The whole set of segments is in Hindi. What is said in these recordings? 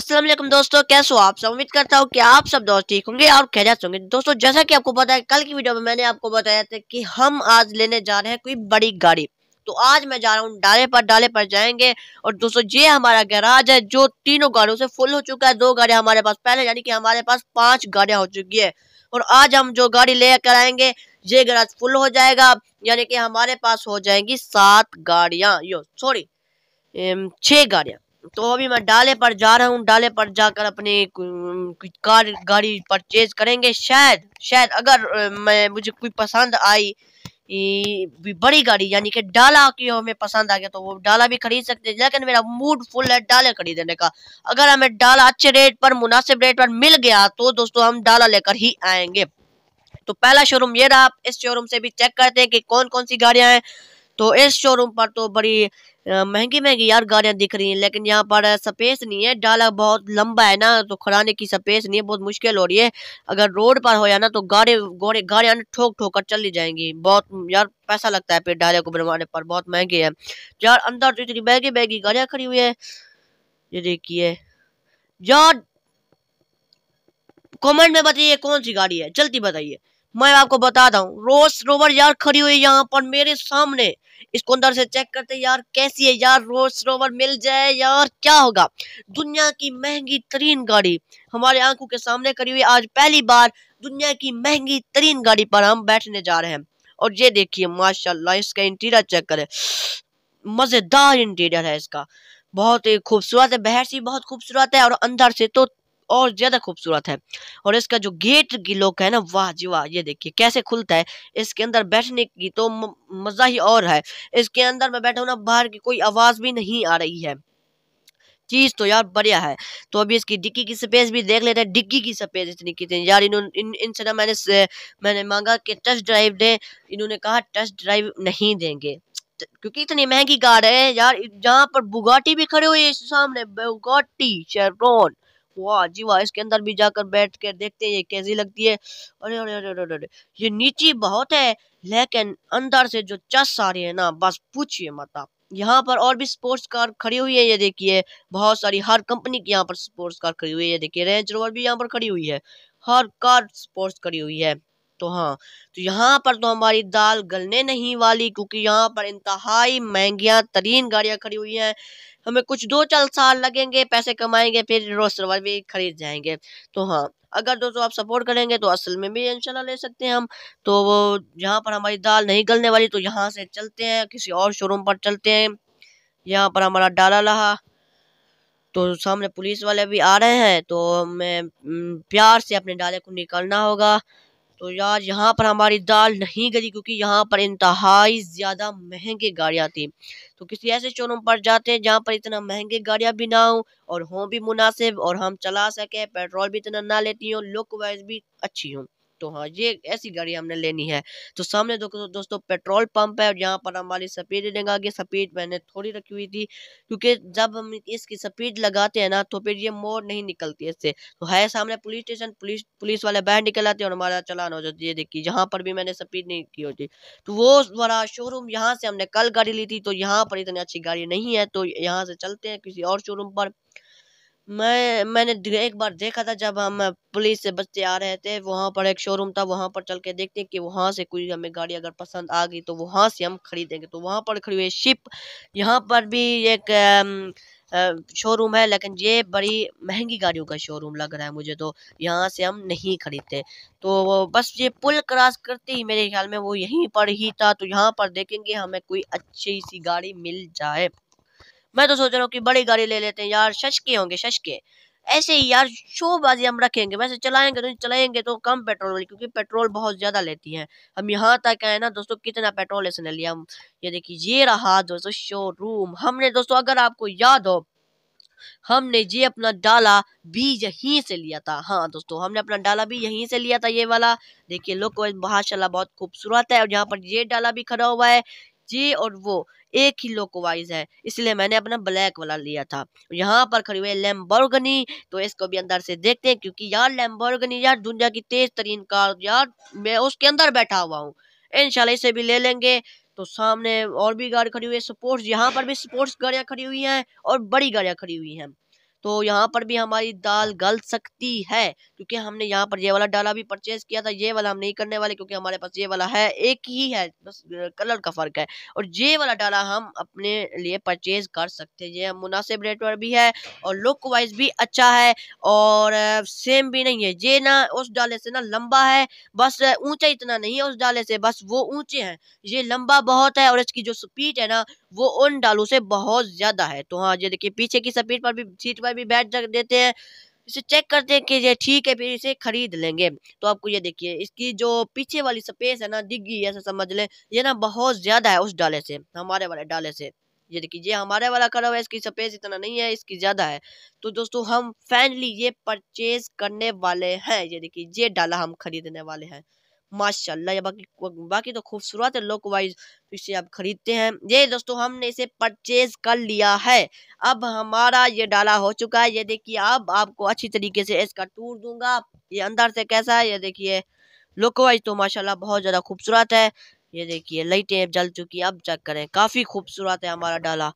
अस्सलाम वालेकुम दोस्तों कैसे हो आप सब उम्मीद करता हूँ कि आप सब दोस्त ठीक होंगे और खैरियत होंगे दोस्तों जैसा कि आपको पता है कल की वीडियो में मैंने आपको बताया था कि हम आज लेने जा रहे हैं कोई बड़ी गाड़ी तो आज मैं जा रहा हूँ डाले पर डाले पर जाएंगे और दोस्तों ये हमारा गैराज है जो तीनों गाड़ियों से फुल हो चुका है दो गाड़ियाँ हमारे पास पहले यानी कि हमारे पास पाँच गाड़ियाँ हो चुकी है और आज हम जो गाड़ी लेकर आएंगे ये गैराज फुल हो जाएगा यानी कि हमारे पास हो जाएंगी सात गाड़ियाँ यो सॉरी छः गाड़ियाँ तो अभी मैं डाले पर जा रहा हूँ डाले पर जाकर अपनी कार गाड़ी परचेज करेंगे शायद शायद अगर मैं मुझे कोई पसंद आई बड़ी गाड़ी यानी कि डाला की हमें पसंद आ गया तो वो डाला भी खरीद सकते हैं लेकिन मेरा मूड फुल है डाले खरीदने का अगर हमें डाला अच्छे रेट पर मुनासिब रेट पर मिल गया तो दोस्तों हम डाला लेकर ही आएंगे तो पहला शोरूम ये रहा इस शोरूम से भी चेक करते हैं कि कौन कौन सी गाड़ियां हैं तो इस शोरूम पर तो बड़ी महंगी महंगी यार गाड़ियां दिख रही हैं लेकिन यहाँ पर स्पेस नहीं है डाला बहुत लंबा है ना तो खड़ाने की स्पेस नहीं है बहुत मुश्किल हो रही है अगर रोड पर हो जाए ना तो गाड़ी गोड़े गाड़ियाँ ठोक ठोक कर चली जाएंगी बहुत यार पैसा लगता है फिर डाले को बनवाने पर बहुत महंगे है यार अंदर तो इतनी महंगी महंगी गाड़ियाँ खड़ी हुई है ये देखिए यार कॉमेंट में बताइए कौन सी गाड़ी है जल्दी बताइए मैं आपको रहा हूँ रोस रोवर यार खड़ी हुई यहाँ पर मेरे सामने इसको अंदर से चेक करते यार कैसी है यार रोस रोवर मिल जाए यार क्या होगा दुनिया की महंगी तरीन गाड़ी हमारे आंखों के सामने खड़ी हुई आज पहली बार दुनिया की महंगी तरीन गाड़ी पर हम बैठने जा रहे हैं और ये देखिए माशाल्लाह इसका इंटीरियर चेक करें मजेदार इंटीरियर है इसका बहुत ही खूबसूरत है बहर ही बहुत खूबसूरत है और अंदर से तो और ज़्यादा खूबसूरत है और इसका जो गेट की लोक है ना वाह जी वाह ये देखिए कैसे खुलता है इसके अंदर बैठने की तो मज़ा ही और है इसके अंदर मैं बैठा हूँ ना बाहर की कोई आवाज़ भी नहीं आ रही है चीज़ तो यार बढ़िया है तो अभी इसकी डिक्की की स्पेस भी देख लेते हैं डिक्की की स्पेस इतनी कितनी यार इन्होंने इन इनसे ना मैंने मैंने मांगा कि टच ड्राइव दें इन्होंने कहा टच ड्राइव नहीं देंगे क्योंकि इतनी महंगी कार है यार जहाँ पर बुगाटी भी खड़े हुए सामने बुगाटी शेरोन वाह जी वाह इसके अंदर भी जाकर बैठ कर देखते हैं ये कैसी लगती है अरे अरे अरे अरे अरे ये नीचे बहुत है लेकिन अंदर से जो चस आ रही है ना बस पूछिए मत आप यहाँ पर और भी स्पोर्ट्स कार खड़ी हुई है ये देखिए बहुत सारी हर कंपनी की यहाँ पर स्पोर्ट्स कार खड़ी हुई है ये देखिए रेंज रोवर भी यहाँ पर खड़ी हुई है हर कार स्पोर्ट्स खड़ी हुई है तो हाँ तो यहाँ पर तो हमारी दाल गलने नहीं वाली क्योंकि यहाँ पर इंतहाई महंगिया तरीन गाड़ियाँ खड़ी हुई हैं हमें कुछ दो चार साल लगेंगे पैसे कमाएंगे फिर रोज सरवर भी खरीद जाएंगे तो हाँ अगर दोस्तों आप सपोर्ट करेंगे तो असल में भी इंशाल्लाह ले सकते हैं हम तो यहाँ पर हमारी दाल नहीं गलने वाली तो यहाँ से चलते हैं किसी और शोरूम पर चलते हैं यहाँ पर हमारा डाला रहा तो सामने पुलिस वाले भी आ रहे हैं तो हमें हम्म, प्यार से अपने डाले को निकालना होगा तो यार यहाँ पर हमारी दाल नहीं गली क्योंकि यहाँ पर इंतहाई ज़्यादा महंगे गाड़ियाँ थी तो किसी ऐसे शोरूम पर जाते हैं जहाँ पर इतना महंगे गाड़ियाँ भी ना हो और हों भी मुनासिब और हम चला सकें पेट्रोल भी इतना ना लेती हूँ लुक वाइज भी अच्छी हूँ तो हाँ ये ऐसी गाड़ी हमने लेनी है तो सामने दो, दोस्तों पेट्रोल पंप है और यहाँ पर हमारी स्पीड आगे स्पीड मैंने थोड़ी रखी हुई थी क्योंकि जब हम इसकी स्पीड लगाते हैं ना तो फिर ये मोड़ नहीं निकलती है इससे तो है सामने पुलिस स्टेशन पुलिस पुलिस वाले बाहर निकल आते और हमारा चलान हो जाती है देखिए जहाँ पर भी मैंने स्पीड नहीं की होती तो वो वाला शोरूम यहाँ से हमने कल गाड़ी ली थी तो यहाँ पर इतनी अच्छी गाड़ी नहीं है तो यहाँ से चलते हैं किसी और शोरूम पर मैं मैंने एक बार देखा था जब हम पुलिस से बचते आ रहे थे वहाँ पर एक शोरूम था वहाँ पर चल के देखते हैं कि वहाँ से कोई हमें गाड़ी अगर पसंद आ गई तो वहां से हम खरीदेंगे तो वहां पर खड़ी हुई शिप यहाँ पर भी एक शोरूम है लेकिन ये बड़ी महंगी गाड़ियों का शोरूम लग रहा है मुझे तो यहाँ से हम नहीं खरीदते तो बस ये पुल क्रॉस करते ही मेरे ख्याल में वो यहीं पर ही था तो यहाँ पर देखेंगे हमें कोई अच्छी सी गाड़ी मिल जाए मैं तो सोच रहा हूँ कि बड़ी गाड़ी ले लेते हैं यार शशके होंगे शशके ऐसे ही यार शोबाजी हम रखेंगे वैसे चलाएंगे तो चलाएंगे तो कम पेट्रोल वाली क्योंकि पेट्रोल बहुत ज़्यादा लेती है हम यहाँ तक आए ना दोस्तों कितना पेट्रोल इसने लिया हम ये देखिए ये रहा दोस्तों शोरूम हमने दोस्तों अगर आपको याद हो हमने ये अपना डाला भी यहीं से लिया था हाँ दोस्तों हमने अपना डाला भी यहीं से लिया था ये वाला देखिए लोग माशाला बहुत खूबसूरत है और यहाँ पर ये डाला भी खड़ा हुआ है ये और वो एक ही लोको वाइज है इसलिए मैंने अपना ब्लैक वाला लिया था यहाँ पर खड़ी हुई लेम्बोर्गनी तो इसको भी अंदर से देखते हैं क्योंकि यार लेम्बोर्गनी यार दुनिया की तेज तरीन कार यार मैं उसके अंदर बैठा हुआ हूँ इनशाला इसे भी ले लेंगे तो सामने और भी गाड़ी खड़ी हुई है स्पोर्ट्स यहाँ पर भी स्पोर्ट्स गाड़ियाँ खड़ी हुई हैं और बड़ी गाड़ियाँ खड़ी हुई हैं तो यहाँ पर भी हमारी दाल गल सकती है क्योंकि हमने यहाँ पर ये वाला डाला भी परचेज किया था ये वाला हम नहीं करने वाले क्योंकि हमारे पास ये वाला है एक ही है बस कलर का फ़र्क है और ये वाला डाला हम अपने लिए परचेज कर सकते हैं ये मुनासिब रेट पर भी है और लुक वाइज भी अच्छा है और सेम भी नहीं है ये ना उस डाले से ना लंबा है बस ऊंचा इतना नहीं है उस डाले से बस वो ऊंचे हैं ये लंबा बहुत है और इसकी जो स्पीड है ना वो उन डालों से बहुत ज़्यादा है तो हाँ ये देखिए पीछे की स्पीड पर भी सीट पर भी बैठ देते हैं इसे चेक करते हैं कि ये ठीक है फिर इसे खरीद लेंगे तो आपको ये देखिए इसकी जो पीछे वाली स्पेस है ना डिग्गी ऐसा समझ लें ये ना बहुत ज़्यादा है उस डाले से हमारे वाले डाले से ये देखिए ये हमारे वाला करा हुआ है इसकी स्पेस इतना नहीं है इसकी ज़्यादा है तो दोस्तों हम फाइनली ये परचेज करने वाले हैं ये देखिए ये डाला हम खरीदने वाले हैं माशाल्लाह ये बाकी बाकी तो खूबसूरत है लुक वाइज तो इसे आप खरीदते हैं ये दोस्तों हमने इसे परचेज कर लिया है अब हमारा ये डाला हो चुका है ये देखिए अब आपको अच्छी तरीके से इसका टूर दूंगा ये अंदर से कैसा है ये देखिए लुक वाइज तो माशाल्लाह बहुत ज़्यादा खूबसूरत है ये देखिए लाइटें जल चुकी अब चेक करें काफ़ी खूबसूरत है हमारा डाला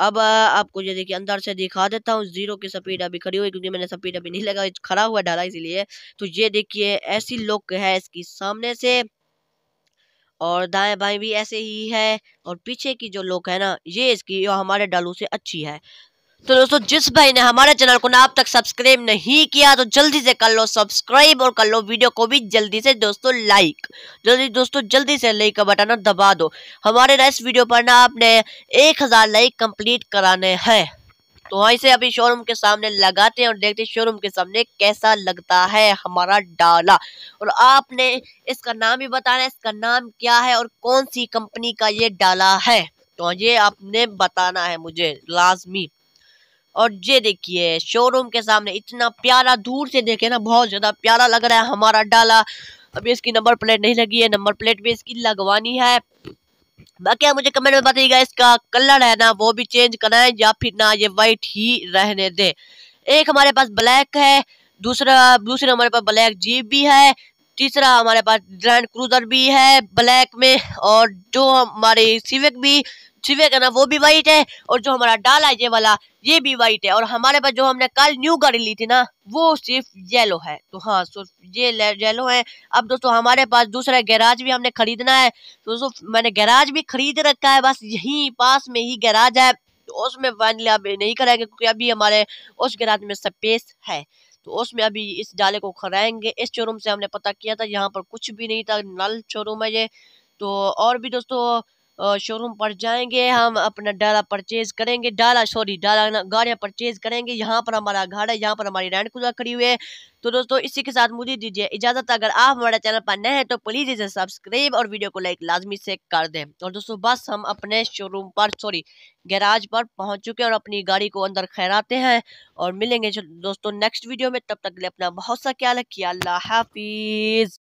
अब आपको ये देखिए अंदर से दिखा देता हूँ जीरो की स्पीड अभी खड़ी हुई क्योंकि मैंने स्पीड अभी नहीं लगा खड़ा हुआ डाला इसीलिए तो ये देखिए ऐसी लुक है इसकी सामने से और दाएं बाएं भी ऐसे ही है और पीछे की जो लुक है ना ये इसकी हमारे डालू से अच्छी है तो दोस्तों जिस भाई ने हमारे चैनल को ना अब तक सब्सक्राइब नहीं किया तो जल्दी से कर लो सब्सक्राइब और कर लो वीडियो को भी जल्दी से दोस्तों लाइक जल्दी दोस्तों जल्दी से लाइक का बटन दबा दो हमारे ना इस वीडियो पर ना आपने एक हजार लाइक कंप्लीट कराने हैं तो वहीं से अभी शोरूम के सामने लगाते हैं और देखते हैं शोरूम के सामने कैसा लगता है हमारा डाला और आपने इसका नाम भी बताना है इसका नाम क्या है और कौन सी कंपनी का ये डाला है तो ये आपने बताना है मुझे लाजमी और ये देखिए शोरूम के सामने इतना प्यारा दूर से देखे ना बहुत ज्यादा प्यारा लग रहा है हमारा डाला अभी इसकी नंबर प्लेट नहीं लगी है नंबर प्लेट भी इसकी लगवानी है बाकी आप मुझे कमेंट में बताइएगा इसका कलर है ना वो भी चेंज कराए या फिर ना ये वाइट ही रहने दे एक हमारे पास ब्लैक है दूसरा दूसरे हमारे पास ब्लैक जीप भी है तीसरा हमारे पास ग्रैंड क्रूजर भी है ब्लैक में और जो हमारी सिविक भी सिवे का ना वो भी वाइट है और जो हमारा डाला ये वाला ये भी वाइट है और हमारे पास जो हमने कल न्यू गाड़ी ली थी ना वो सिर्फ येलो है तो हाँ सिर्फ ये येलो है अब दोस्तों हमारे पास दूसरा गैराज भी हमने खरीदना है तो दोस्तों मैंने गैराज भी खरीद रखा है बस यही पास में ही गैराज है तो उसमें फाइनली अब नहीं कराएंगे क्योंकि अभी हमारे उस गैराज में स्पेस है तो उसमें अभी इस डाले को खराएंगे इस शोरूम से हमने पता किया था यहाँ पर कुछ भी नहीं था नल शोरूम है ये तो और भी दोस्तों शोरूम पर जाएंगे हम अपना डाला परचेज करेंगे डाला सॉरी डाला गाड़ियाँ परचेज करेंगे यहाँ पर हमारा घर है यहाँ पर हमारी रैंड कुछ खड़ी हुई है तो दोस्तों इसी के साथ मुझे दीजिए इजाज़त अगर आप हमारे चैनल पर नए हैं तो प्लीज़ इसे सब्सक्राइब और वीडियो को लाइक लाजमी से कर दें और दोस्तों बस हम अपने शोरूम पर सॉरी गैराज पर पहुंच चुके हैं और अपनी गाड़ी को अंदर खैराते हैं और मिलेंगे दोस्तों नेक्स्ट वीडियो में तब तक अपना बहुत सा ख्याल रखिए अल्लाह हाफिज़